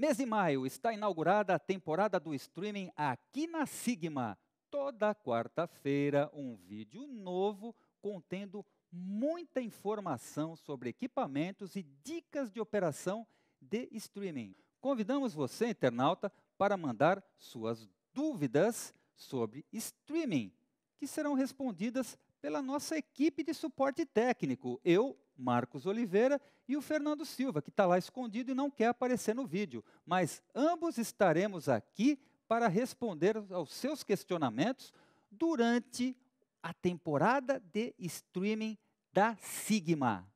Mês de maio está inaugurada a temporada do streaming aqui na Sigma. Toda quarta-feira, um vídeo novo contendo muita informação sobre equipamentos e dicas de operação de streaming. Convidamos você, internauta, para mandar suas dúvidas sobre streaming, que serão respondidas pela nossa equipe de suporte técnico. Eu, Marcos Oliveira e o Fernando Silva, que está lá escondido e não quer aparecer no vídeo. Mas ambos estaremos aqui para responder aos seus questionamentos durante a temporada de streaming da Sigma.